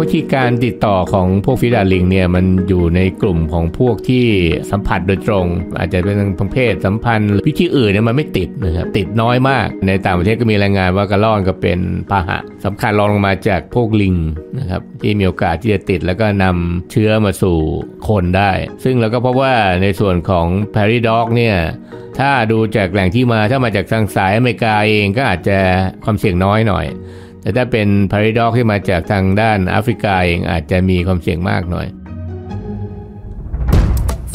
วิธีการติดต่อของพวกฟิดาลิงเนี่ยมันอยู่ในกลุ่มของพวกที่สัมผัสโดยตรง อาจจะเป็นทางเพศสัมพันธ์วิธีอื่นเนี่ยมันไม่ติดนะครับติดน้อยมาก ในต่างประเทศก็มีรายงานว่ากระรอนก็เป็นพาหะสำคัญรองลงมาจากพวกลิงนะครับที่มีโอกาสที่จะติดแล้วก็นำเชื้อมาสู่คนได้ ซึ่งเราก็พบว่าในส่วนของแพริดอกเนี่ยถ้าดูจากแหล่งที่มาถ้ามาจากทางสายอเมริกาเองก็อาจจะความเสี่ยงน้อยหน่อยแต่ถ้าเป็นพาริดอกที่มาจากทางด้านแอฟริกาเองอาจจะมีความเสี่ยงมากหน่อย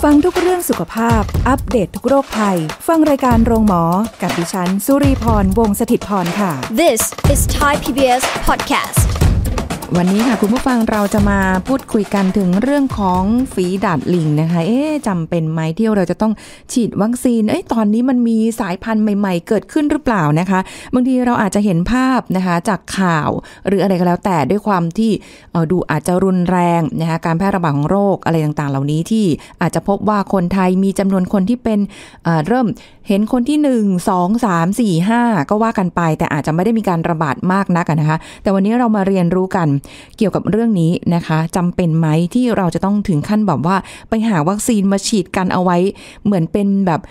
ฟังทุกเรื่องสุขภาพ อัปเดตททุกโรคภัย ฟังรายการโรงหมอ กับดิฉันสุรีพร วงศิตพรค่ะ This is Thai PBS Podcast วันนี้ค่ะ คุณผู้ฟังเราจะมาพูดคุยกันถึงเรื่องของฝีดาดลิงนะคะเอ๊จำเป็นไหมที่เราจะต้องฉีดวัคซีนเอ๊ตอนนี้มันมีสายพันธุ์ใหม่ ๆ เกิดขึ้นหรือเปล่านะคะบางทีเราอาจจะเห็นภาพนะคะจากข่าวหรืออะไรก็แล้วแต่ด้วยความที่ดูอาจจะรุนแรงนะคะการแพร่ระบาดของโรคอะไรต่างๆ เหล่านี้ที่อาจจะพบว่าคนไทยมีจำนวนคนที่เป็นเริ่มเห็นคนที่ 1 2 3 4 5ก็ว่ากันไป แต่อาจจะไม่ได้มีการระบาดมากนักนะคะแต่วันนี้เรามาเรียนรู้กันเกี่ยวกับเรื่องนี้นะคะจำเป็นไหมที่เราจะต้องถึงขั้นแบบว่า ไปหาวัคซีนมาฉีดกันเอาไว้ เหมือนเป็นแบบ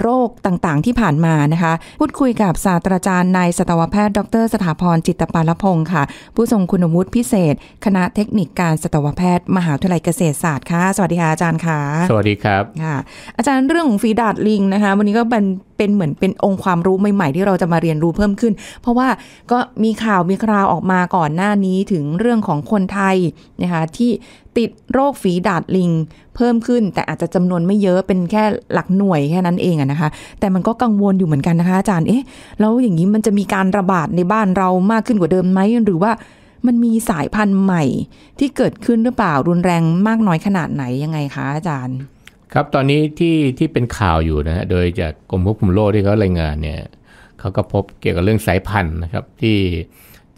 โรคต่างๆที่ผ่านมานะคะ พูดคุยกับศาสตราจารย์นายสัตวแพทย์ดร สถาพรจิตปาลพงศ์ค่ะ ผู้ทรงคุณวุฒิพิเศษ คณะเทคนิคการสัตวแพทย์มหาวิทยาลัยเกษตรศาสตร์ค่ะ สวัสดีค่ะอาจารย์ค่ะสวัสดีครับค่ะอาจารย์เรื่องของีดาดลิงนะคะวันนี้ก็เป็นเป็นเหมือนเป็นองค์ความรู้ใหม่ ๆ ที่เราจะมาเรียนรู้เพิ่มขึ้น เพราะว่าก็มีข่าวมีคราวออกมาก่อนหน้านี้ถึงเรื่องของคนไทยนะคะที่ติดโรคฝีดาดลิงเพิ่มขึ้น แต่อาจจะจำนวนไม่เยอะเป็นแค่หลักหน่วยแค่นั้นเองนะคะแต่มันก็กังวลอยู่เหมือนกันนะคะอาจารย์เอ๊ะแล้วอย่างนี้มันจะมีการระบาดในบ้านเรามากขึ้นกว่าเดิมไหมหรือว่า มันมีสายพันธุ์ใหม่ ที่เกิดขึ้นหรือเปล่ารุนแรงมากน้อยขนาดไหนยังไงคะอาจารย์ครับตอนนี้ที่ที่เป็นข่าวอยู่นะฮะโดยจากกรมควบคุมโรคที่เขารายงานเนี่ยเขาก็พบเกี่ยวกับเรื่องสายพันธุ์นะครับที่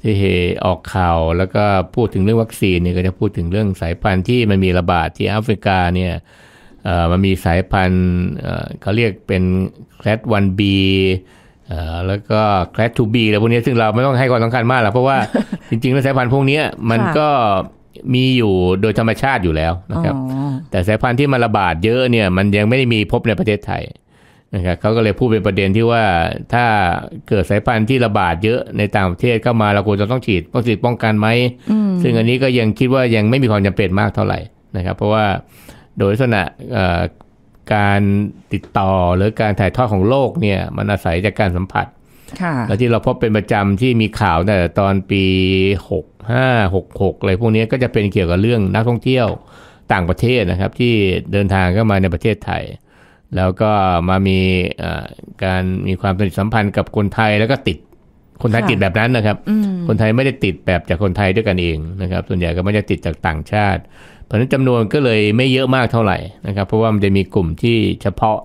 ที่เออกข่าวแล้วก็พูดถึงเรื่องวัคซีนเนี่ยก็จะพูดถึงเรื่องสายพันธุ์ที่มันมีระบาดที่แอฟริกาเนี่ยมันมีสายพันธุ์เขาเรียกเป็นแคลดวันบีแล้วก็แคลดทูบีอะไรพวกนี้ซึ่งเราไม่ต้องให้ความสำคัญมากหรอกเพราะว่าจริงๆแล้วสายพันธุ์พวกนี้มันก็มีอยู่โดยธรรมชาติอยู่แล้วนะครับ แต่สายพันธุ์ที่มันระบาดเยอะเนี่ย มันยังไม่ได้มีพบในประเทศไทยนะครับเขาก็เลยพูดเป็นประเด็นที่ว่าถ้าเกิดสายพันธุ์ที่ระบาดเยอะในต่างประเทศ เข้ามาเราควรจะต้องฉีดวัคซีนป้องกันไหมซึ่งอันนี้ก็ยังคิดว่ายังไม่มีความจำเป็นมากเท่าไหร่นะครับ เพราะว่าโดยลักษณะการติดต่อหรือการถ่ายทอดของโรคเนี่ยมันอาศัยจากการสัมผัสแล้วที่เราพบเป็นประจำที่มีข่าวแต่ตอนปี 6 5 6 6อะไรพวกนี้ก็จะเป็นเกี่ยวกับเรื่องนักท่องเที่ยวต่างประเทศนะครับ ที่เดินทางเข้ามาในประเทศไทย แล้วก็มามีการมีความสนิทสัมพันธ์กับคนไทยแล้วก็ติดคนไทยติดแบบนั้นนะครับ คนไทยไม่ได้ติดแบบจากคนไทยด้วยกันเองนะครับ ส่วนใหญ่ก็ไม่ได้ติดจากต่างชาติ เพราะนั้นจำนวนก็เลยไม่เยอะมากเท่าไหร่นะครับ เพราะว่ามันจะมีกลุ่มที่เฉพาะ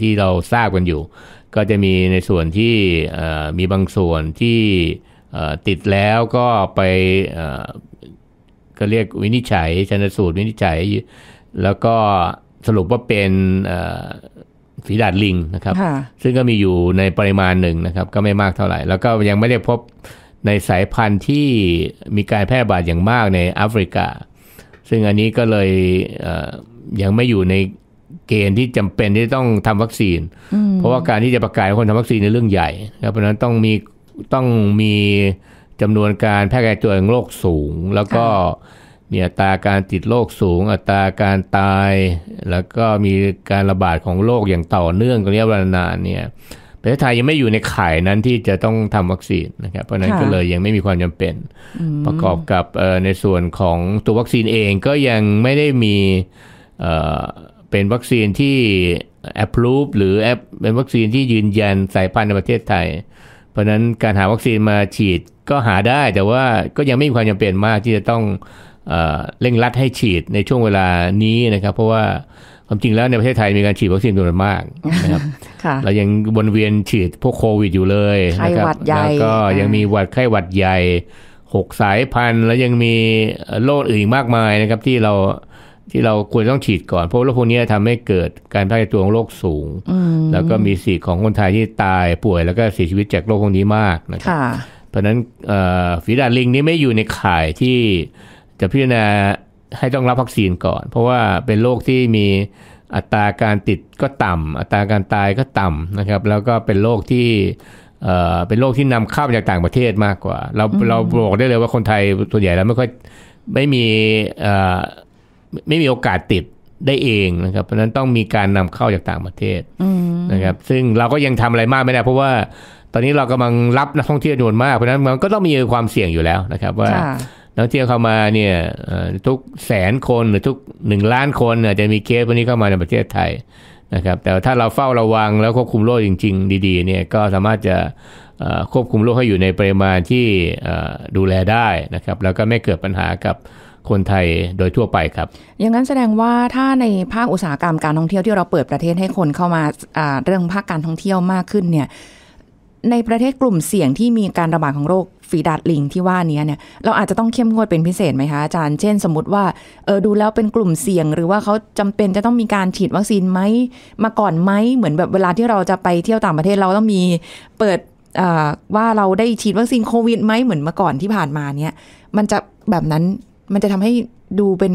ที่เราทราบกันอยู่ก็จะมีในส่วนที่มีบางส่วนที่ติดแล้วก็ไปก็เรียกวินิจฉัยชนสูตร วินิจฉัย แล้วก็สรุปว่าเป็นฝีดาดลิงนะครับ ซึ่งก็มีอยู่ในปริมาณหนึ่งนะครับ ก็ไม่มากเท่าไหร่ แล้วก็ยังไม่ได้พบในสายพันธุ์ที่มีการแพร่ระบาดอย่างมากในแอฟริกาซึ่งอันนี้ก็เลยยังไม่อยู่ในเกณฑ์ที่จำเป็นที่ต้องทำวัคซีน เพราะว่าการที่จะประกาศคนทำวัคซีนในเรื่องใหญ่ครับเพราะนั้นต้องมีต้องมีจำนวนการแพร่กระจายของโรคสูง แล้วก็มีอัตราการติดโรคสูง อัตราการตาย แล้วก็มีการระบาดของโรคอย่างต่อเนื่องกัรเรียเวลานานเนี่ยประเทศไทยยังไม่อยู่ในข่ายนั้นที่จะต้องทำวัคซีนนะครับเพราะนั้นก็เลยยังไม่มีความจำเป็น ประกอบกับในส่วนของตัววัคซีนเองก็ยังไม่ได้มีเป็นวัคซีนที่แอปพลูฟหรือแอปเป็นวัคซีนที่ยืนยันสายพันธุ์ในประเทศไทย เพราะนั้นการหาวัคซีนมาฉีดก็หาได้ แต่ว่าก็ยังไม่มีความจำเป็นมากที่จะต้องเร่งรัดให้ฉีดในช่วงเวลานี้นะครับ เพราะว่าความจริงแล้วในประเทศไทยมีการฉีดวัคซีนจำนวนมากนะครับเรายังวนเวียนฉีดพวกโควิดอยู่เลยนะครับแล้วก็ยังมีหวัดไข้หวัดใหญ่หกสายพันธุ์แล้วยังมีโรคอื่นมากมายนะครับที่เราที่เราควรต้องฉีดก่อนเพราะโรคพวกนี้ทำให้เกิดการแพร่ตัวของโรคสูง แล้วก็มีสิทธิ์ของคนไทยที่ตายป่วย แล้วก็เสียชีวิตจากโรคพวกนี้มากนะครับเพราะนั้นฝีดาดลิงนี้ไม่อยู่ในข่ายที่จะพิจารณาให้ต้องรับวัคซีนก่อน เพราะว่าเป็นโรคที่มี อัตราการติดก็ต่ำอัตราการตายก็ต่ำนะครับ แล้วก็เป็นโรคที่เป็นโรคที่นำเข้าจากต่างประเทศมากกว่า เราเราบอกได้เลยว่าคนไทยส่วนใหญ่แล้วไม่ค่อยไม่มีไม่มีโอกาสติดได้เองนะครับ เพราะนั้นต้องมีการนำเข้าจากต่างประเทศนะครับ ซึ่งเราก็ยังทำอะไรมากไม่ได้ เพราะว่าตอนนี้เรากำลังรับนักท่องเที่ยวจำนวนมาก เพราะนั้นมันก็ต้องมีความเสี่ยงอยู่แล้วนะครับ ว่านักท่องเที่ยวเข้ามาเนี่ยทุกแสนคนหรือทุกหนึ่งล้านคนจะมีเคสพวกนี้เข้ามาในประเทศไทยนะครับ แต่ถ้าเราเฝ้าระวังแล้วควบคุมโรคจริง ๆ ดีๆ เนี่ยก็สามารถจะควบคุมโรคให้อยู่ในปริมาณที่ดูแลได้นะครับ แล้วก็ไม่เกิดปัญหากับคนไทยโดยทั่วไปครับ อย่างนั้นแสดงว่าถ้าในภาคอุตสาหกรรมการท่องเที่ยวที่เราเปิดประเทศให้คนเข้ามาเรื่องภาคการท่องเที่ยวมากขึ้นเนี่ย ในประเทศกลุ่มเสี่ยงที่มีการระบาดของโรคฝีดาดลิงที่ว่านี้เนี่ย เราอาจจะต้องเข้มงวดเป็นพิเศษไหมคะอาจารย์ เช่นสมมติว่าเออดูแล้วเป็นกลุ่มเสี่ยง หรือว่าเขาจำเป็นจะต้องมีการฉีดวัคซีนไหมมาก่อนไหมเหมือนแบบเวลาที่เราจะไปเที่ยวต่างประเทศเราต้องมีเปิดว่าเราได้ฉีดวัคซีนโควิดไหมเหมือนเมื่อก่อนที่ผ่านมาเนี่ย มันจะแบบนั้นมันจะทำให้ดูเป็น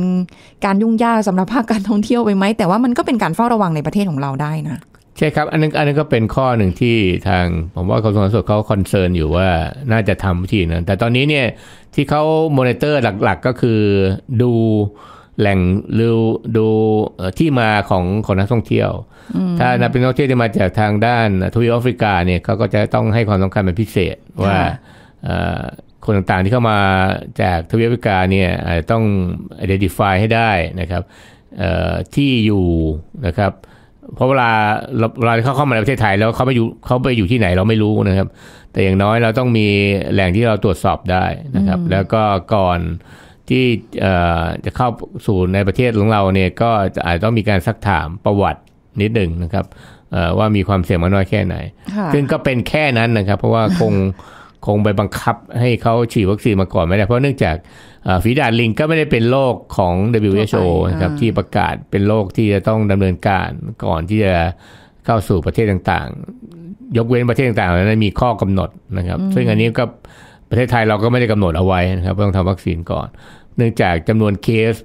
การยุ่งยากสำหรับภาคการท่องเที่ยวไปไหมแต่ว่ามันก็เป็นการเฝ้าระวังในประเทศของเราได้นะใช่ครับ อันนึงอันนึงก็เป็นข้อหนึ่งที่ทางผมว่ากระทรวงสาธารณสุขเขาคอนเซิร์นอยู่ว่าน่าจะทำวิธีนั้น แต่ตอนนี้เนี่ยที่เขาโมเนิเตอร์หลัก ๆ ก็คือดูแหล่งดูดูที่มาของคนนักท่องเที่ยวถ้านักนักท่องเที่ยวที่มาจากทางด้านทวีปแอฟริกาเนี่ยเขาก็จะต้องให้ความสำคัญเป็นพิเศษว่าคนต่างๆที่เข้ามาจากทวีปอเมริกาเนี่ยต้อง identify ให้ได้นะครับที่อยู่นะครับ เพราะเวลาเราเขาเข้ามาในประเทศไทยแล้วเขาไปอยู่เขาไปอยู่ที่ไหน เราไม่รู้นะครับ แต่อย่างน้อยเราต้องมีแหล่งที่เราตรวจสอบได้นะครับ แล้วก็ก่อนที่จะเข้าสู่ในประเทศของเราเนี่ย ก็อาจจะต้องมีการซักถามประวัตินิดหนึ่งนะครับว่ามีความเสี่ยงมากน้อยแค่ไหน ซึ่งก็เป็นแค่นั้นนะครับ เพราะว่าคงคงไปบังคับให้เขาฉีดวัคซีนมาก่อนไม่ได้ เพราะเนื่องจากฝีดาดลิงก็ไม่ได้เป็นโรคของ WHO นะครับที่ประกาศเป็นโรคที่จะต้องดำเนินการก่อนที่จะเข้าสู่ประเทศต่างๆ ยกเว้นประเทศต่าง ๆนั้นมีข้อกำหนดนะครับ ซึ่งอันนี้ก็ประเทศไทยเราก็ไม่ได้กำหนดเอาไว้นะครับต้องทำวัคซีนก่อน เนื่องจากจำนวนเคส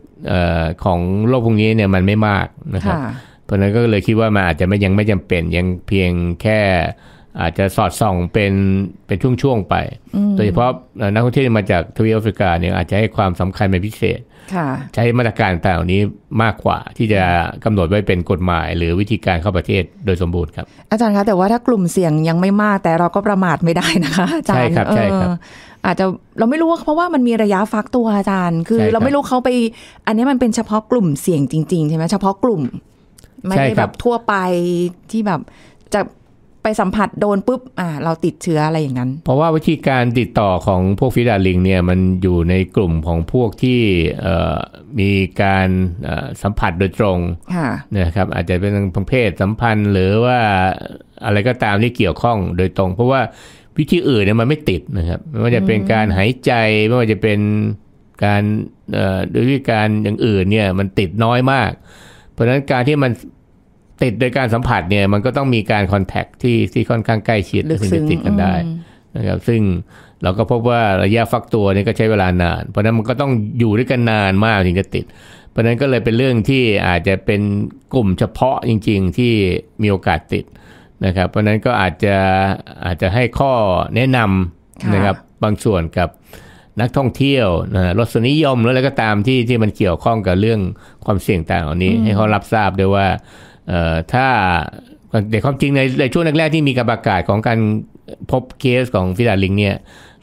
ของโรคพวกนี้เนี่ยมันไม่มากนะครับเพราะนั้นก็เลยคิดว่ามันอาจจะไม่ยังไม่จำเป็นยังเพียงแค่อาจจะสอดส่องเป็นเป็นช่วง ๆ ไป โดยเฉพาะนักท่องเที่ยวมาจากทวีปแอฟริกาเนี่ยอาจจะให้ความสำคัญเป็นพิเศษใช้มาตรการต่างๆนี้มากกว่าที่จะกำหนดไว้เป็นกฎหมาย หรือวิธีการเข้าประเทศโดยสมบูรณ์ครับ อาจารย์คะแต่ว่าถ้ากลุ่มเสี่ยงยังไม่มากแต่เราก็ประมาทไม่ได้นะคะอาจารย์ใช่ครับใช่ครับ อาจจะเราไม่รู้เพราะว่ามันมีระยะฟักตัวอาจารย์ คือ เราไม่รู้เขาไป อันนี้มันเป็นเฉพาะกลุ่มเสี่ยงจริงๆใช่ไหมเฉพาะกลุ่มไม่ได้แบบทั่วไปที่แบบจะไปสัมผัสโดนปุ๊บอ่าเราติดเชื้ออะไรอย่างนั้น เพราะว่าวิธีการติดต่อของพวกฟิดาลิงเนี่ยมันอยู่ในกลุ่มของพวกที่มีการสัมผัสโดยตรงค่ะนะครับอาจจะเป็นทางเพศสัมพันธ์หรือว่าอะไรก็ตามที่เกี่ยวข้องโดยตรง เพราะว่าวิธีอื่นเนี่ยมันไม่ติดนะครับไม่ว่าจะเป็นการหายใจไม่ว่าจะเป็นการด้วยการอย่างอื่นเนี่ยมันติดน้อยมากเพราะฉะนั้นการที่มันติดโดยการสัมผัสเนี่ยมันก็ต้องมีการคอนแทคที่ ที่ค่อนข้างใกล้ชิดถึงจะติดกันได้ นะครับ ซึ่งเราก็พบว่าระยะฟักตัวนี่ก็ใช้เวลานาน เพราะนั้นมันก็ต้องอยู่ด้วยกันนานมากถึงจะติด เพราะนั้นก็เลยเป็นเรื่องที่อาจจะเป็นกลุ่มเฉพาะจริง ๆ ที่มีโอกาสติดนะครับ เพราะนั้นก็อาจจะอาจจะให้ข้อแนะนำนะครับบางส่วนกับนักท่องเที่ยวนะรสนิยมแล้วอะไรก็ตามที่ที่มันเกี่ยวข้องกับเรื่องความเสี่ยงต่างเหล่านี้ ให้เขารับทราบด้วยว่าถ้าแต่ความจริงในในช่วงแรก ๆ ที่มีการประกาศของการพบเคสของฟิลาลิงเนี่ย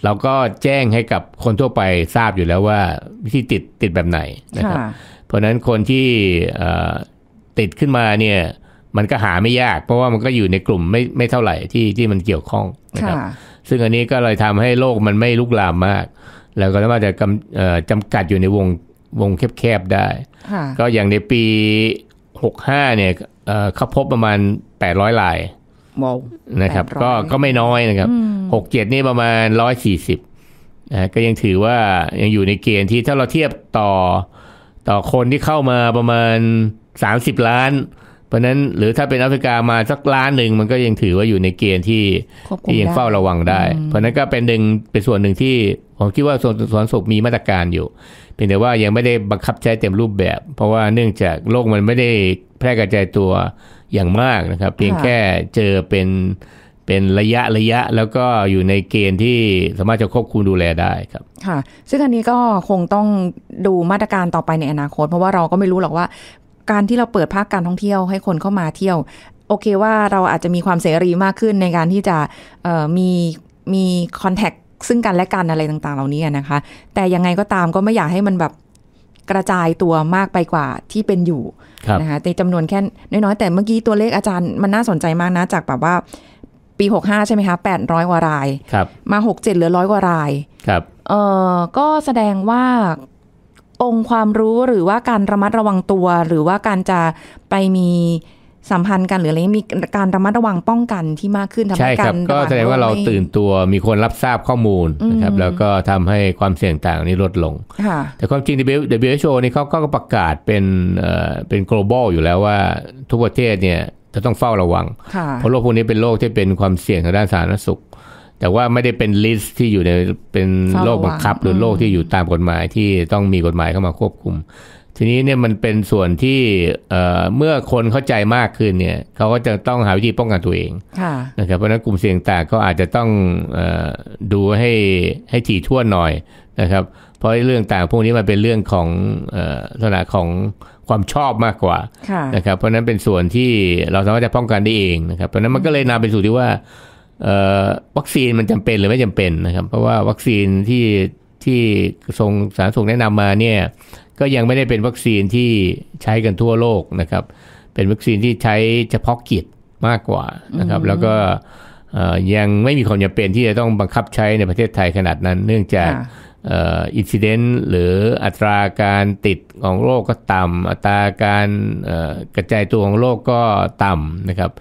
เราก็แจ้งให้กับคนทั่วไปทราบอยู่แล้วว่าวิธีติดติดแบบไหนนะครับเพราะนั้นคนที่ติดขึ้นมาเนี่ยมันก็หาไม่ยาก เพราะว่ามันก็อยู่ในกลุ่มไม่ไม่เท่าไหร่ที่ที่มันเกี่ยวข้องนะครับซึ่งอันนี้ก็เลยทำให้โรคมันไม่ลุกลามมาก แล้วก็สามารถจะกำจำกัดอยู่ในวงวงแคบๆได้ก็อย่างในปี65เนี่ยเขาพบประมาณ800ลายนะครับ ก็ ก็ไม่น้อยนะครับ67นี่ประมาณ140นะก็ยังถือว่ายังอยู่ในเกณฑ์ที่ถ้าเราเทียบต่อต่อคนที่เข้ามาประมาณ30ล้าน เพราะนั้นหรือถ้าเป็นแอฟริกามาสักล้านหนึ่งมันก็ยังถือว่าอยู่ในเกณฑ์ที่ที่ยังเฝ้าระวังได้ เพราะนั้นก็เป็นหนึ่งเป็นส่วนหนึ่งที่ผมคิดว่าส่วนสวนสุขมีมาตรการอยู่เพียงแต่ว่ายังไม่ได้บังคับใช้เต็มรูปแบบ เพราะว่าเนื่องจากโรคมันไม่ได้แพร่กระจายตัวอย่างมากนะครับเพียงแค่เจอเป็นเป็นระยะระยะแล้วก็อยู่ในเกณฑ์ที่สามารถจะควบคุมดูแลได้ครับค่ะซึ่งอันนี้ก็คงต้องดูมาตรการต่อไปในอนาคต เพราะว่าเราก็ไม่รู้หรอกว่าการที่เราเปิดภาคการท่องเที่ยวให้คนเข้ามาเที่ยว โอเคว่าเราอาจจะมีความเสรีมากขึ้นในการที่จะมีมีคอนแทคซึ่งกันและกันอะไรต่างๆเหล่านี้นะคะ แต่ยังไงก็ตามก็ไม่อยากให้มันแบบกระจายตัวมากไปกว่าที่เป็นอยู่นะคะในจำนวนแค่น้อยๆ แต่เมื่อกี้ตัวเลขอาจารย์มันน่าสนใจมากนะ จากแบบว่า ปี65ใช่ไหมคะ800กว่ารายรมา67เหลือร้อยกว่ารายครับเออก็แสดงว่าองค์ความรู้หรือว่าการระมัดระวังตัว หรือว่าการจะไปมีสัมพันธ์กันหรืออะไรมีการระมัดระวังป้องกันที่มากขึ้นทำให้การก็แสดงว่าเราตื่นตัวมีคนรับทราบข้อมูลนะครับแล้วก็ทำให้ความเสี่ยงต่างนี้ลดลง แต่ความจริง WHO นี่เขาก็ประกาศเป็นเป็น global อยู่แล้วว่าทุกประเทศเนี่ยจะต้องเฝ้าระวัง เพราะโรคพวกนี้เป็นโรคที่เป็นความเสี่ยงทางด้านสาธารณสุขแต่ว่าไม่ได้เป็นลิสต์ที่อยู่ในเป็นโรคบังคับหรือโรคที่อยู่ตามกฎหมายที่ต้องมีกฎหมายเข้ามาควบคุม ทีนี้เนี่ยมันเป็นส่วนที่เมื่อคนเข้าใจมากขึ้นเนี่ยเขาก็จะต้องหาวิธีป้องกันตัวเองนะครับ เพราะนั้นกลุ่มเสี่ยงต่างก็อาจจะต้องอดูให้ให้ถี่ทั่วหน่อยนะครับ เพราะเรื่องต่างพวกนี้มันเป็นเรื่องของลักษณะของความชอบมากกว่านะครับ เพราะนั้นเป็นส่วนที่เราสามารถจะป้องกันได้เองนะครับ เพราะนั้นมันก็เลยนำไปสู่ที่ว่าวัคซีนมันจำเป็นหรือไม่จำเป็นนะครับ เพราะว่าวัคซีนที่ที่กระทรวงสาธารณสุขแนะนำมาเนี่ยก็ยังไม่ได้เป็นวัคซีนที่ใช้กันทั่วโลกนะครับ เป็นวัคซีนที่ใช้เฉพาะกิจมากกว่านะครับ แล้วก็ยังไม่มีความจำเป็นที่จะต้องบังคับใช้ในประเทศไทยขนาดนั้น เนื่องจากอินซิเดนต์หรืออัตราการติดของโรคก็ต่ำอัตราการกระจายตัวของโรคก็ต่ำนะครับ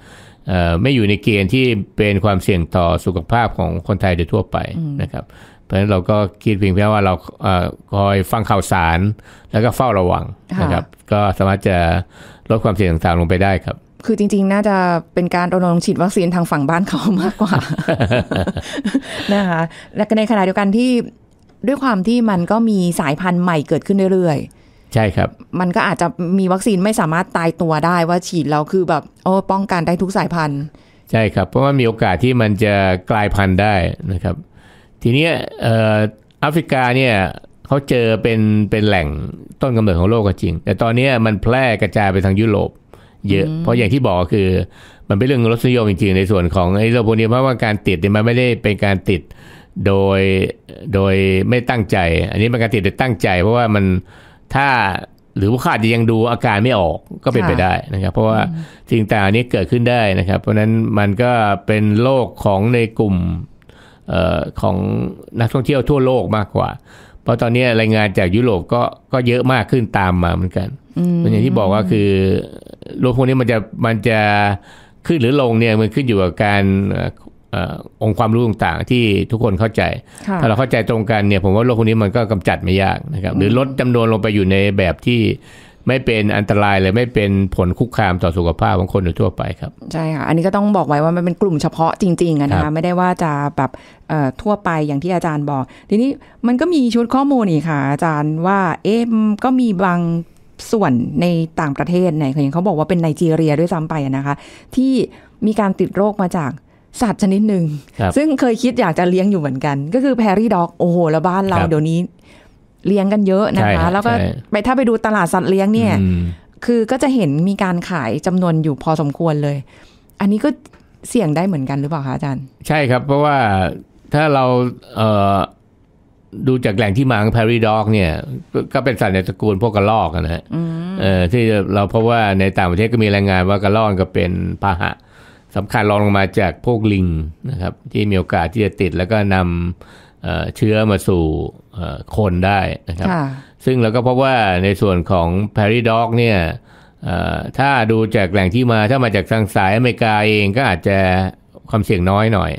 ไม่อยู่ในเกณฑ์ที่เป็นความเสี่ยงต่อสุขภาพของคนไทยโดยทั่วไปนะครับ เพราะฉะนั้นเราก็คิดเพียงแค่ว่าเราคอยฟังข่าวสารแล้วก็เฝ้าระวังนะครับก็สามารถจะลดความเสี่ยงต่างๆลงไปได้ครับ คือจริงๆ น่าจะเป็นการรณรงค์ฉีดวัคซีนทางฝั่งบ้านเขามากกว่านะคะและในขณะเดียวกันที่ด้วยความที่มันก็มีสายพันธุ์ใหม่เกิดขึ้นเรื่อยๆ ใช่ครับ มันก็อาจจะมีวัคซีนไม่สามารถตายตัวได้ ว่าฉีดแล้วคือแบบโอ้ป้องกันได้ทุกสายพันธุ์ใช่ครับเพราะว่ามีโอกาสที่มันจะกลายพันธุ์ได้นะครับ ทีนี้แอฟริกาเนี่ยเขาเจอเป็นเป็นแหล่งต้นกำเนิดของโรคก็จริง แต่ตอนนี้มันแพร่กระจายไปทางยุโรป เยอะ เพราะอย่างที่บอกคือมันเป็นเรื่องรสนิยมจริงๆ ในส่วนของไอ้โรคพวกนี้เพราะว่าการติดเนี่ยมันไม่ได้เป็นการติดโดยโดยไม่ตั้งใจ อันนี้เป็นการติดแต่ตั้งใจ เพราะว่ามันถ้าหรือว่าขาดจะยังดูอาการไม่ออกก็เป็นไปได้นะครับ เพราะว่าสิ่งต่างนี้เกิดขึ้นได้นะครับ เพราะนั้นมันก็เป็นโรคของในกลุ่มออของนักท่องเที่ยวทั่วโลกมากกว่า เพราะตอนนี้รายงานจากยุโรปก็ก็เยอะมากขึ้นตามมาเหมือนกันอย่างที่บอกว่าคือโรคพวกนี้มันจะมันจะขึ้นหรือลงเนี่ยมันขึ้นอยู่กับการองค์ความรู้ต่างๆที่ทุกคนเข้าใจ ถ้าเราเข้าใจตรงกันเนี่ย ผมว่าโรคพวกนี้มันก็กำจัดไม่ยากนะครับหรือลดจำนวนลงไปอยู่ในแบบที่ไม่เป็นอันตรายเลยไม่เป็นผลคุกคามต่อสุขภาพของคนโดยทั่วไปครับใช่ค่ะอันนี้ก็ต้องบอกไว้ว่ามันเป็นกลุ่มเฉพาะจริงๆนะคะไม่ได้ว่าจะแบบทั่วไปอย่างที่อาจารย์บอกทีนี้มันก็มีชุดข้อมูลอีกค่ะ อาจารย์ว่าเอ๊ะก็มีบางส่วนในต่างประเทศไหนเขาบอกว่าเป็นไนจีเรียด้วยซ้ำไปนะคะที่มีการติดโรคมาจากสัตว์ชนิดหนึ่งซึ่งเคยคิดอยากจะเลี้ยงอยู่เหมือนกัน ก็คือแพรี่ด็อกโอ้โหแล้วบ้านเราเดี๋ยวนี้ เลี้ยงกันเยอะนะคะ แล้วก็ไปถ้าไปดูตลาดสัตว์เลี้ยงเนี่ย คือก็จะเห็นมีการขายจำนวนอยู่พอสมควรเลย อันนี้ก็เสี่ยงได้เหมือนกันหรือเปล่าคะอาจารย์ ใช่ครับ เพราะว่าถ้าเราเดูจากแหล่งที่มาของแพรี่ด็อก เนี่ย ก็เป็นสัตว์ในตระกูลพวกกระลอกนะฮะที่เราเพราะว่าในต่างประเทศก็มีรายงานว่ากระลอกก็เป็นพาหะสำคัญรองลงมาจากพวกลิงนะครับ ที่มีโอกาสที่จะติดแล้วก็นำเชื้อมาสู่คนได้นะครับ ซึ่งเราก็พบว่าในส่วนของพร r ด็อกเนี่ยถ้าดูจากแหล่งที่มาถ้ามาจากทางสายอเมริกาเองก็อาจจะความเสี่ยงน้อยหน่อย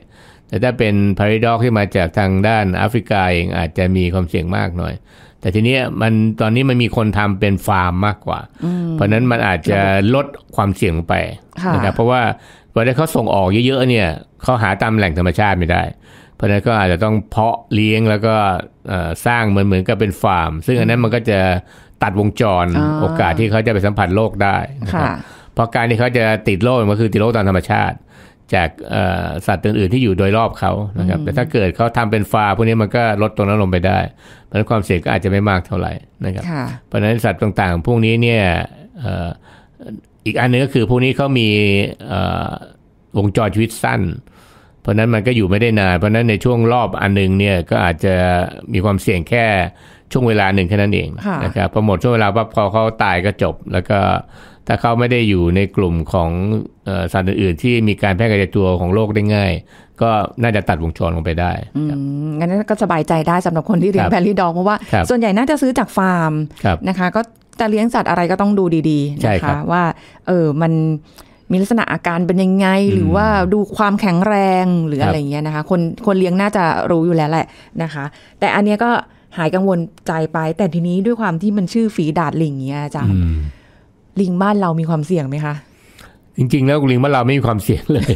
แต่ถ้าเป็นพร r ด็อกที่มาจากทางด้านแอฟริกาเองอาจจะมีความเสี่ยงมากหน่อย แต่ทีนี้มันตอนนี้มันมีคนทำเป็นฟาร์มมากกว่าเพราะนั้นมันอาจจะลดความเสี่ยงไปนะครับเพราะว่าวันนี้เขาส่งออกเยอะๆเนี่ยเขาหาตามแหล่งธรรมชาติไม่ได้ เพราะนั้นก็อาจจะต้องเพาะเลี้ยงแล้วก็สร้างเหมือนเหมือนกับเป็นฟาร์ม ซึ่งอันนั้นมันก็จะตัดวงจรโอกาสที่เขาจะไปสัมผัสโลกได้นะครับเพราะการที่เขาจะติดโรคมันคือติดโรคตามธรรมชาติ จากสัตว์ตัวอื่นที่อยู่โดยรอบเขานะครับ แต่ถ้าเกิดเขาทำเป็นฟาร์พวกนี้มันก็ลดตรงนั้นลงไปได้ เพราะนั้นความเสี่ยงก็อาจจะไม่มากเท่าไหร่นะครับเพราะฉะนั้นสัตว์ต่าง ๆ พวกนี้เนี่ยอีกอันนึงก็คือพวกนี้เขามีวงจรชีวิตสั้น เพราะนั้นมันก็อยู่ไม่ได้นานเพราะนั้นในช่วงรอบอันหนึ่งเนี่ยก็อาจจะมีความเสี่ยงแค่ช่วงเวลาหนึ่งแค่นั้นเองนะครับพอหมดช่วงเวลาปั๊บพอเขาตายก็จบ แล้วก็ถ้าเขาไม่ได้อยู่ในกลุ่มของสัตว์อื่นๆที่มีการแพร่กระจายตัวของโรคได้ง่าย ก็น่าจะตัดวงจรลงไปได้องั้นก็สบายใจได้สำหรับคนที่เลี้ยงแพรี่ดองเพราะว่า ส่วนใหญ่น่าจะซื้อจากฟาร์มนะคะก็แต่เลี้ยงสัตว์อะไรก็ต้องดูดีๆนะคะว่าเออมันมีลักษณะอาการเป็นยังไงหรือว่าดูความแข็งแรงหรืออะไรเงี้ยนะคะ คนคนเลี้ยงน่าจะรู้อยู่แล้วแหละนะคะ แต่อันเนี้ยก็หายกังวลใจไป แต่ทีนี้ด้วยความที่มันชื่อฝีดาดลิงเงี้ยอาจารย์ลิงบ้านเรามีความเสี่ยงไหมคะ จริง ๆแล้วลิงบ้านเราไม่มีความเสี่ยงเลย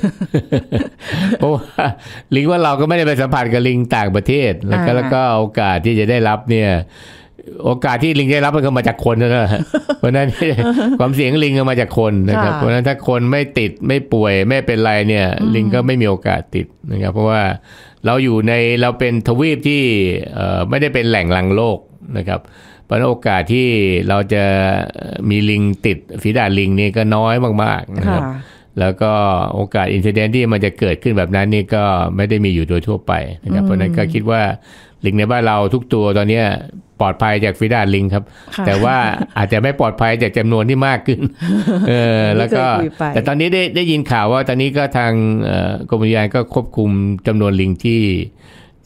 เพราะว่าลิงบ้านเราก็ไม่ได้ไปสัมผัสกับลิงต่างประเทศแล้วก็แล้วก็โอกาสที่จะได้รับเนี่ยโอกาสที่ลิงได้รับมันก็มาจากคนนะเพราะนั้นความเสี่ยงลิงก็มาจากคนนะครับ เพราะนั้นถ้าคนไม่ติดไม่ป่วยไม่เป็นไรเนี่ย ลิงก็ไม่มีโอกาสติดนะครับ เพราะว่าเราอยู่ในเราเป็นทวีปที่ไม่ได้เป็นแหล่งหลังโลกนะครับ เพราะโอกาสที่เราจะมีลิงติดฝีดาลิงนี่ก็น้อยมากๆนะครับ แล้วก็โอกาสอินซิเดนที่มันจะเกิดขึ้นแบบนั้นนี่ก็ไม่ได้มีอยู่โดยทั่วไปนะครับเพราะนั้นก็คิดว่าลิงในบ้านเราทุกตัวตอนนี้ปลอดภัยจากฟีดาลิงครับ แต่ว่าอาจจะไม่ปลอดภัยจากจำนวนที่มากขึ้นเออแล้วก็แต่ตอนนี้ได้ได้ยินข่าวว่า ตอนนี้ก็ทางกรมอุทยานก็ควบคุมจำนวนลิงที่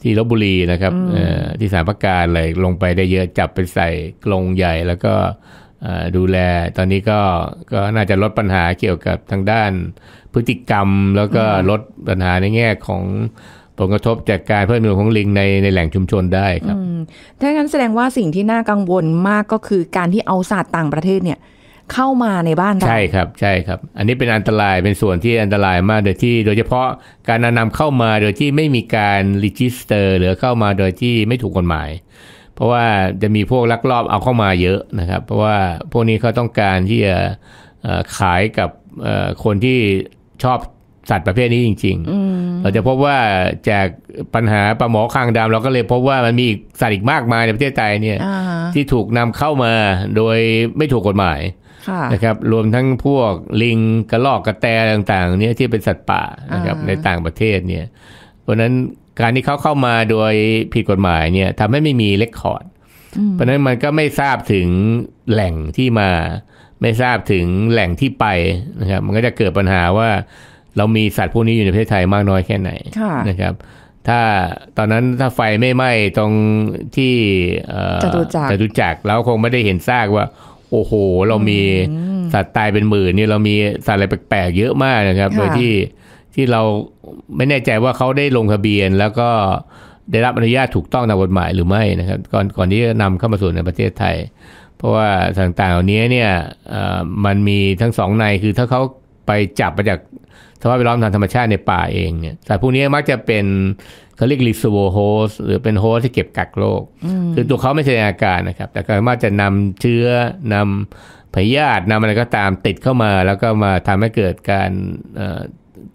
ที่ลบบุรีนะครับที่สารประการอะไรลงไปได้เยอะจับไปใส่กรงใหญ่แล้วก็ดูแลตอนนี้ก็ก็น่าจะลดปัญหาเกี่ยวกับทางด้านพฤติกรรมแล้วก็ลดปัญหาในแง่ของผลกระทบจากการเพิ่มจำนวนของลิงในในแหล่งชุมชนได้ครับถ้างั้นแสดงว่าสิ่งที่น่ากังวลมากก็คือการที่เอาสัตว์ต่างประเทศเนี่ยเข้ามาในบ้านเรา ใช่ครับใช่ครับ อันนี้เป็นอันตรายเป็นส่วนที่อันตรายมากโดยที่ โดยเฉพาะการนำเข้ามาโดยที่ไม่มีการรีจิสเตอร์ หรือเข้ามาโดยที่ไม่ถูกกฎหมาย เพราะว่าจะมีพวกลักลอบเอาเข้ามาเยอะนะครับ เพราะว่าพวกนี้เขาต้องการที่จะขายกับคนที่ชอบสัตว์ประเภทนี้จริงๆเราจะพบว่าจากปัญหาปลาหมอคางดำเราก็เลยพบว่ามันมีสัตว์อีกมากมายในประเทศไทยเนี่ยที่ถูกนำเข้ามาโดยไม่ถูกกฎหมายนะครับรวมทั้งพวกลิงกระลอกกระแตต่างๆ เนี่ยที่เป็นสัตว์ป่านะครับในต่างประเทศเนี่ย เพราะนั้นการที่เขาเข้ามาโดยผิดกฎหมายเนี่ยทำให้ไม่มีเลคคอร์ด เพราะนั้นมันก็ไม่ทราบถึงแหล่งที่มา ไม่ทราบถึงแหล่งที่ไปนะครับมันก็จะเกิดปัญหาว่าเรามีสัตว์พวกนี้อยู่ในประเทศไทยมากน้อยแค่ไหนนะครับ ถ้าตอนนั้นถ้าไฟไม่ไหม้ตรงที่จตุจักรจตุจักรเราคงไม่ได้เห็นซากว่า โอ้โห เรามีสัตว์ตายเป็นหมื่นนี่ เรามีสัตว์อะไรแปลกๆเยอะมากนะครับ โดยที่ที่เราไม่แน่ใจว่าเขาได้ลงทะเบียน แล้วก็ได้รับอนุญาตถูกต้องตามกฎหมายหรือไม่นะครับก่อนก่อนที่จะนำเข้ามาสู่ในประเทศไทย เพราะว่าต่างๆเหล่านี้เนี่ยมันมีทั้งสองในคือถ้าเขาไปจับมาจากสภาพแวดล้อมทางธรรมชาติในป่าเองเนี่ยสัตว์พวกนี้มักจะเป็นเขาเรียกรีสโวโฮสหรือเป็นโฮสที่เก็บกักโรค คือตัวเขาไม่แสดงอาการนะครับ แต่ก็มักจะนำเชื้อนำพยาธินำอะไรก็ตามติดเข้ามา แล้วก็มาทำให้เกิดการ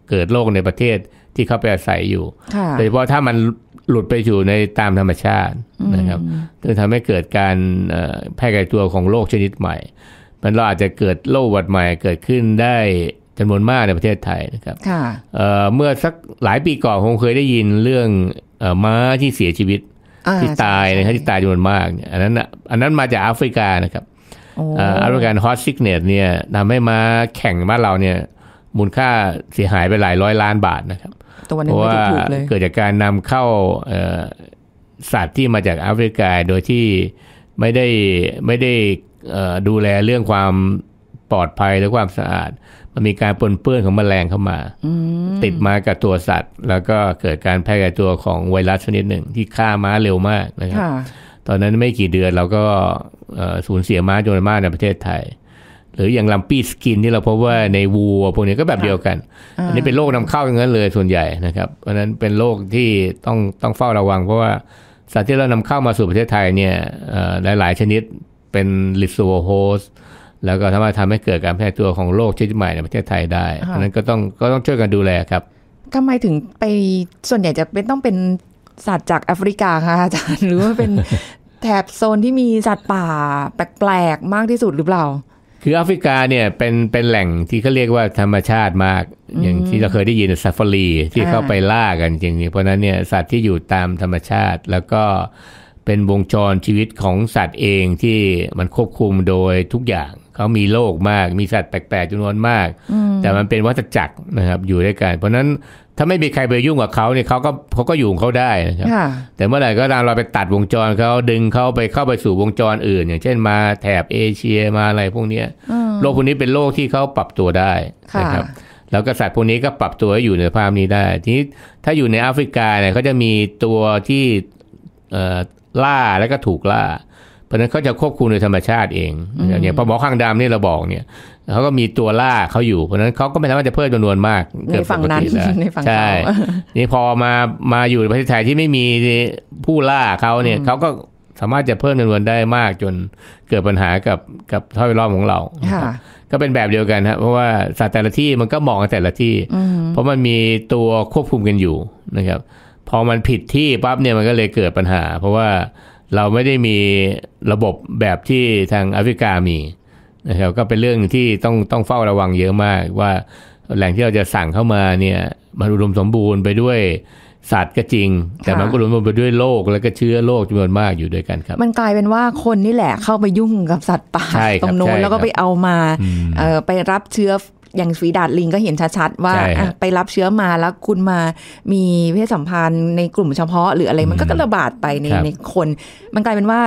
เกิดโรคในประเทศที่เขาไปอาศัยอยู่ โดยเฉพาะถ้ามันหลุดไปอยู่ในตามธรรมชาตินะครับจึงทำให้เกิดการแพร่กระจายตัวของโรคชนิดใหม่ มันเราอาจจะเกิดโรคหวัดใหม่เกิดขึ้นได้จำนวนมากในประเทศไทยนะครับเมื่อสักหลายปีก่อนคงเคยได้ยินเรื่องม้าที่เสียชีวิตที่ตายนะครับที่ตายจำนวนมากอันนั้นอันนั้นมาจากแอฟริกานะครับแอฟริกันฮอสซิกเนตเนี่ยทำให้ม้าแข่งบ้านเราเนี่ยมูลค่าเสียหายไปหลายร้อยล้านบาทนะครับเพราะว่าเกิดจากการนำเข้าสัตว์ที่มาจากแอฟริกา โดยที่ไม่ได้ไม่ได้ดูแลเรื่องความปลอดภัยหรือความสะอาดมมีการปนเปื้อนของมแมลงเข้ามาติดมากับตัวสัตว์ แล้วก็เกิดการแพร่กระจายตัวของไวรัสชนิดหนึ่งที่ฆ่าม้าเร็วมากนะครับตอนนั้นไม่กี่เดือนเราก็สูญเสียม้าจำนวนมากในประเทศไทย หรืออย่างลัมปี้สกินที่เราพบว่าในวัวพวกนี้ก็แบบเดียวกัน อันนี้เป็นโรคนำเข้าอย่างนั้นเลยส่วนใหญ่นะครับ เพราะนั้นเป็นโรคที่ต้องต้องเฝ้าระวัง เพราะว่าสัตว์ที่เรานำเข้ามาสู่ประเทศไทยเนี่ยหลายหลายชนิดเป็นลิโซโฮสแล้วก็สามารถทำให้เกิดการแพร่ตัวของโรคชนิดใหม่ในประเทศไทยได้เพราะนั้นก็ต้องก็ต้องช่วยกันดูแลครับทำไมถึงไปส่วนใหญ่จะเป็นต้องเป็นสัตว์จากแอฟริกาคะอาจารย์หรือว่าเป็นแถบโซนที่มีสัตว์ป่าแปลกๆมากที่สุดหรือเปล่า คือแอฟริกาเนี่ยเป็นเป็นแหล่งที่เขาเรียกว่าธรรมชาติมาก อย่างที่เราเคยได้ยินซาฟารีที่เข้าไปล่ากันจริงๆ เพราะนั้นเนี่ยสัตว์ที่อยู่ตามธรรมชาติ แล้วก็เป็นวงจรชีวิตของสัตว์เองที่มันควบคุมโดยทุกอย่างเขามีโรคมากมีสัตว์แปลกๆจำนวนมาก แต่มันเป็นวัฏจักรนะครับ อยู่ด้วยกันเพราะนั้นถ้าไม่มีใครไปยุ่งกับเขาเนี่ยเขาก็เขาก็อยู่ของเขาได้นะครับแต่เมื่อไหร่ก็ตามเราไปตัดวงจรเขาดึงเขาไปเข้าไปสู่วงจรอื่น อย่างเช่นมาแถบเอเชียมาอะไรพวกนี้โรคพวกนี้เป็นโรคที่เขาปรับตัวได้นะครับแล้วกษสัตว์พวกนี้ก็ปรับตัวให้อยู่ในภาพนี้ได้ ทีนี้ถ้าอยู่ในแอฟริกาเนี่ยเขาจะมีตัวที่ล่าแล้วก็ถูกล่าเพราะนั้นเขาจะควบคุมโดยธรรมชาติเองอย่างพอหมอข้างดำนี่เราบอกเนี่ยเขาก็มีตัวล่าเขาอยู่เพราะนั้นเขาก็ไม่สามารถจะเพิ่มจำนวนมากเกิดปกติแล้วใช่ นี่พอมามาอยู่ประเทศไทยที่ไม่มีผู้ล่าเขาเนี่ยเขาก็สามารถจะเพิ่มจำนวนได้มากจนเกิดปัญหากับกับท่อยล้อมของเราก็เป็นแบบเดียวกันครับเพราะว่าสัตว์แต่ละที่มันก็มองแต่ละที่เพราะมันมีตัวควบคุมกันอยู่นะครับพอมันผิดที่ปั๊บเนี่ยมันก็เลยเกิดปัญหา เพราะว่าเราไม่ได้มีระบบแบบที่ทางแอฟริกามีนะครับก็เป็นเรื่องที่ต้องต้องเฝ้าระวังเยอะมาก ว่าแหล่งที่เราจะสั่งเข้ามาเนี่ยมันอุดมสมบูรณ์ไปด้วยสัตว์ก็จริง แต่มันก็รวมไปด้วยโรคแล้วก็เชื้อโรคจำนวนมากอยู่ด้วยกันครับ มันกลายเป็นว่าคนนี่แหละเข้าไปยุ่งกับสัตว์ป่าตรงโน้น แล้วก็ไปเอามาไปรับเชื้ออย่างฝีดาดลิงก็เห็นชัดๆว่าไปรับเชื้อมาแล้วคุณมามีเพศสัมพันธ์ในกลุ่มเฉพาะ หรืออะไรมันก็ระบาดไปในในคน มันกลายเป็นว่า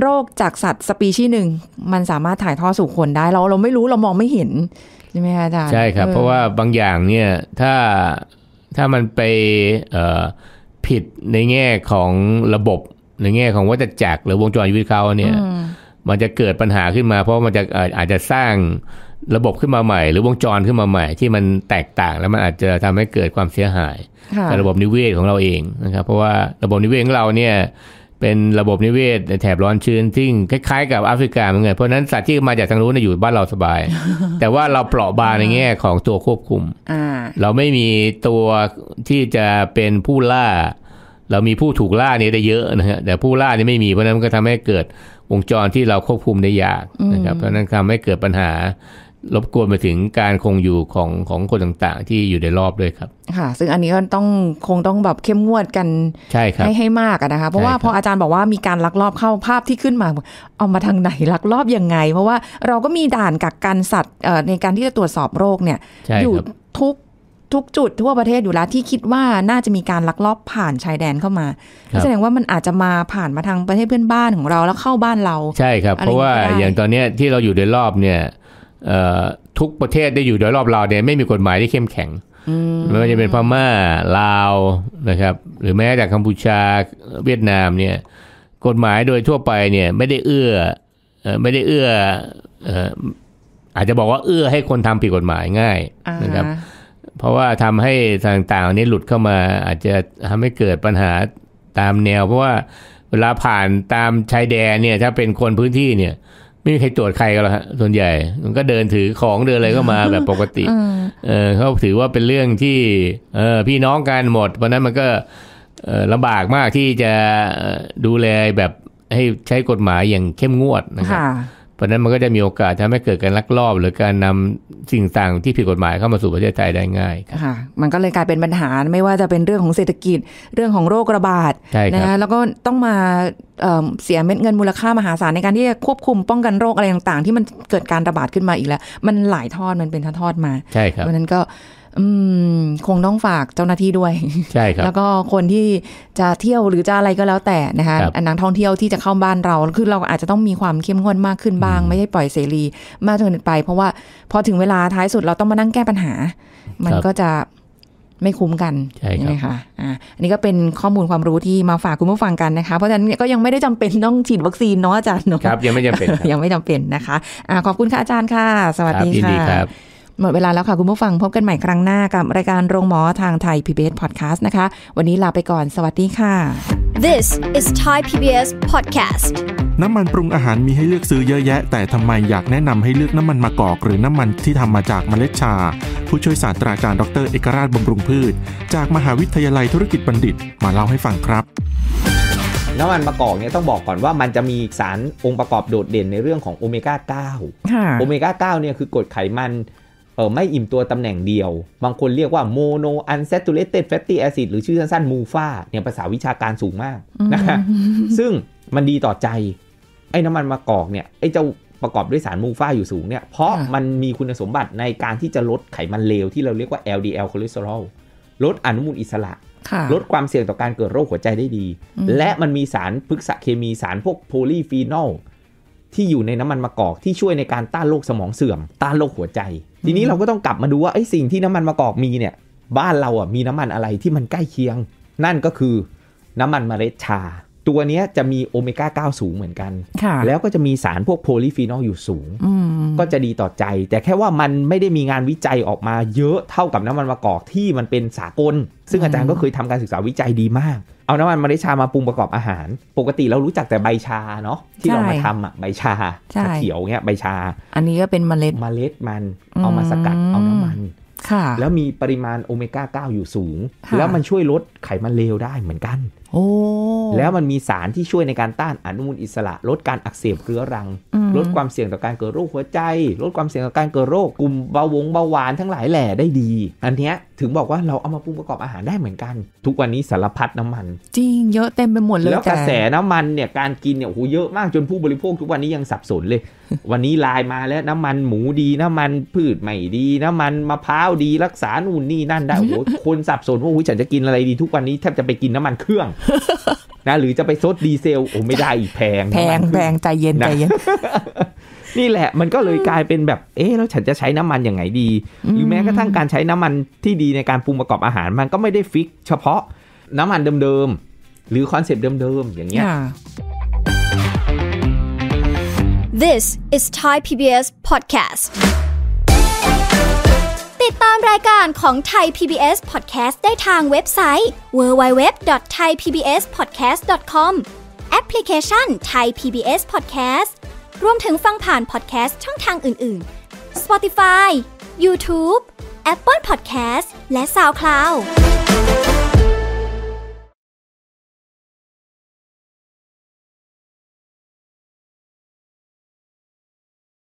โรคจากสัตว์สปีชีหนึ่ง มันสามารถถ่ายทอดสู่คนได้ เราเราไม่รู้เรามองไม่เห็น ใช่ไหมคะอาจารย์ใช่ครับ เพราะว่าบางอย่างเนี่ยถ้าถ้ามันไปผิดในแง่ของระบบในแง่ของวัฏจักรหรือวงจรชีวิตเขาเนี่ยมันจะเกิดปัญหาขึ้นมา เพราะมันจะอาจจะสร้างระบบขึ้นมาใหม่หรือวงจรขึ้นมาใหม่ ที่มันแตกต่างแล้วมันอาจจะทำให้เกิดความเสียหายกับระบบนิเวศของเราเองนะครับเพราะว่าระบบนิเวศของเราเนี่ย เป็นระบบนิเวศแถบร้อนชื้นซึ่งคล้ายๆกับแอฟริกาเหมือนกันเพราะนั้นสัตว์ที่มาจากทางนู้นอยู่บ้านเราสบาย แต่ว่าเราเปราะบางในแง่ของตัวควบคุมเราไม่มีตัวที่จะเป็นผู้ล่า เรามีผู้ถูกล่านี่ได้เยอะนะฮะแต่ผู้ล่านี่ไม่มีเพราะนั้นก็ทำให้เกิดวงจรที่เราควบคุมได้ยากนะครับเพราะนั้นทำให้เกิดปัญหารบกวนไปถึงการคงอยู่ของของคนต่างๆที่อยู่ในรอบด้วยครับ ค่ะซึ่งอันนี้ก็ต้องคงต้องแบบเข้มงวดกันใช่ครับให้ให้มากนะคะเพราะว่าพออาจารย์บอกว่ามีการลักลอบเข้าภาพที่ขึ้นมา เอามาทางไหนลักลอบยังไง เพราะว่าเราก็มีด่านกักกันสัตว์ในการที่จะตรวจสอบโรคเนี่ยอยู่ทุกทุกจุดทั่วประเทศอยู่แล้ว ที่คิดว่าน่าจะมีการลักลอบผ่านชายแดนเข้ามา แสดงว่ามันอาจจะมาผ่านมาทางประเทศเพื่อนบ้านของเราแล้วเข้าบ้านเรา ใช่ครับ เพราะว่าอย่างตอนนี้ที่เราอยู่ในรอบเนี่ยทุกประเทศได้อยู่โดยรอบเราเนี่ยไม่มีกฎหมายที่เข้มแข็งไม่ว่าจะเป็นพม่าลาวนะครับ หรือแม้แต่กัมพูชาเวียดนามเนี่ย กฎหมายโดยทั่วไปเนี่ย ไม่ได้เอื้อไม่ได้เอื้ออาจจะบอกว่าเอื้อให้คนทำผิดกฎหมายง่าย นะครับ เพราะว่าทำให้ต่างๆนี้หลุดเข้ามา อาจจะทำให้เกิดปัญหาตามแนวเพราะว่าเวลาผ่านตามชายแดนเนี่ย ถ้าเป็นคนพื้นที่เนี่ยไม่มีใครตรวจใครกันหรอกฮะส่วนใหญ่มันก็เดินถือของเดินอะไรก็มาแบบปกติ เออเขาถือว่าเป็นเรื่องที่เออพี่น้องกันหมด เพราะนั้นมันก็ลำบากมากที่จะดูแลแบบให้ใช้กฎหมายอย่างเข้มงวดนะครับราะนั้นมันก็จะมีโอกาสทำให้เกิดการลักลอบหรือการนำสิ่งต่างที่ผิดกฎหมายเข้ามาสู่ประเทศไทยได้ง่ายค่ะ มันก็เลยกลายเป็นปัญหาไม่ว่าจะเป็นเรื่องของเศรษฐกิจเรื่องของโรคระบาดนะแล้วก็ต้องมาเสียเม็ดเงินมูลค่ามหาศาลในการที่จะควบคุมป้องกันโรคอะไรต่างๆ ที่มันเกิดการระบาดขึ้นมาอีกแล้วมันหลายทอดมันเป็นทอดมาใช่ครับเพราะนั้นก็คงต้องฝากเจ้าหน้าที่ด้วย ใช่ ครับ แล้วก็คนที่จะเที่ยวหรือจะอะไรก็แล้วแต่นะคะนักท่องเที่ยวที่จะเข้าบ้านเรา คือเราอาจจะต้องมีความเข้มงวดมากขึ้นบ้าง ไม่ได้ปล่อยเสรี มากจนเกินไป เพราะว่าพอถึงเวลาท้ายสุดเราต้องมานั่งแก้ปัญหา มันก็จะไม่คุ้มกันใช่ไหมคะอ่าอันนี้ก็เป็นข้อมูลความรู้ที่มาฝากคุณผู้ฟังกันนะคะ เพราะฉะนั้นก็ยังไม่ได้จำเป็นต้องฉีดวัคซีนเนาะอาจารย์เนาะครับยังไม่จำเป็นยังไม่จำเป็นนะคะ อ่า ขอบคุณค่ะอาจารย์ค่ะ สวัสดีค่ะหมดเวลาแล้วค่ะ คุณผู้ฟังพบกันใหม่ครั้งหน้ากับ รายการโรงหมอทางไทย PBS Podcast นะคะ วันนี้ลาไปก่อนสวัสดีค่ะ This is Thai PBS Podcast น้ำมันปรุงอาหารมีให้เลือกซื้อเยอะแยะ แต่ทำไมอยากแนะนำให้เลือกน้ำมันมะกอก หรือน้ำมันที่ทำมาจากเมล็ดชา ผู้ช่วยศาสตราจารย์ดรเอกราชบำรุงพืช จากมหาวิทยาลัยธุรกิจบัณฑิต มาเล่าให้ฟังครับน้ำมันมะกอกเนี่ยต้องบอกก่อนว่า มันจะมีสารองค์ประกอบโดดเด่นในเรื่องของโอเมก้า9โอเมก้า9เนี่ยคือกรดไขมันเออไม่อิ่มตัวตำแหน่งเดียว บางคนเรียกว่าโมโนอันเซตูเลเต็ดแฟตตี้แอซิดหรือชื่อสั้นๆมูฟ้าเนี่ยภาษาวิชาการสูงมากนะคะซึ่งมันดีต่อใจ ไอ้น้ำมันมะกอกเนี่ย ไอ้เจ้าประกอบด้วยสารมูฟ้าอยู่สูงเนี่ย เพราะมันมีคุณสมบัติในการที่จะลดไขมันเลวที่เราเรียกว่า LDL คอเลสเตอรอลลดอนุมูลอิสระ ลดความเสี่ยงต่อการเกิดโรคหัวใจได้ดี และมันมีสารพฤกษเคมีสารพวกโพลีฟีนอลที่อยู่ในน้ำมันมะกอกที่ช่วยในการต้านโรคสมองเสื่อม ต้านโรคหัวใจทีนี้เราก็ต้องกลับมาดูว่าไอ้สิ่งที่น้ำมันมะกอกมีเนี่ย บ้านเราอ่ะมีน้ำมันอะไรที่มันใกล้เคียง นั่นก็คือน้ำมันเมล็ดชาตัวนี้จะมีโอเมก้า 9 สูงเหมือนกัน แล้วก็จะมีสารพวกโพลีฟีนอลอยู่สูง ก็จะดีต่อใจ แต่แค่ว่ามันไม่ได้มีงานวิจัยออกมาเยอะเท่ากับน้ำมันมะกอกที่มันเป็นสากล ซึ่งอาจารย์ก็เคยทำการศึกษาวิจัยดีมาก เอาน้ำมันมะเรชามาปรุงประกอบอาหาร ปกติเรารู้จักแต่ใบชาเนาะที่เรามาทำอ่ะ ใบชา ชาเขียวเงี้ยใบชา อันนี้ก็เป็นเมล็ดเมล็ดมันเอามาสกัดเอาน้ำมันแล้วมีปริมาณโอเมก้า 9 อยู่สูง แล้วมันช่วยลดไขมันเลวได้เหมือนกันแล้วมันมีสารที่ช่วยในการต้านอนุมูลอิสระลดการอักเสบเรื้อรัง ลดความเสี่ยงต่อการเกิดโรคหัวใจลดความเสี่ยงต่อการเกิดโรค กลุ่มเบาหวงเบาหวานทั้งหลายแหล่ได้ดี อันเนี้ยถึงบอกว่าเราเอามาปรุงประกอบอาหารได้เหมือนกัน ทุกวันนี้สารพัดน้ำมัน จริงเยอะเต็มไปหมดเลยแล้วกระแสน้ำมันเนี่ยการกินเนี่ยโหเยอะมากจนผู้บริโภค ทุกวันนี้ยังสับสนเลย วันนี้ลายมาแล้วน้ำมันหมูดีน้ำมันพืชใหม่ดี น้ำมันมะพร้าวดี รักษานุ่นนี่นั่นได้โอ้โหคนสับสนว่าโุ้ยฉันจะกินอะไรดี ทุกวันนี้แทบจะไปกินน้ำมันเครื่องนะหรือจะไปซดดีเซลโอ้ไม่ได้แพงแพงแพงใจเย็นใจเย็นนี่แหละมันก็เลยกลายเป็นแบบเอ๊ะ แล้วฉันจะใช้น้ำมันอย่างไงดี หรือแม้กระทั่งการใช้น้ำมันที่ดีในการปรุงประกอบอาหารมันก็ไม่ได้ฟิก เฉพาะน้ำมันเดิม ๆ หรือคอนเซปต์เดิม ๆ อย่างเงี้ย This is Thai PBS podcast ดตามรายการของไทย PBS Podcast ได้ทางเว็บไซต์ www.thaipbspodcast.com แอปพลิเคชัน Thai PBS Podcast รวมถึงฟังผ่านพอดแคสต์ช่องทางอื่น ๆ Spotify YouTube Apple Podcast และ SoundCloud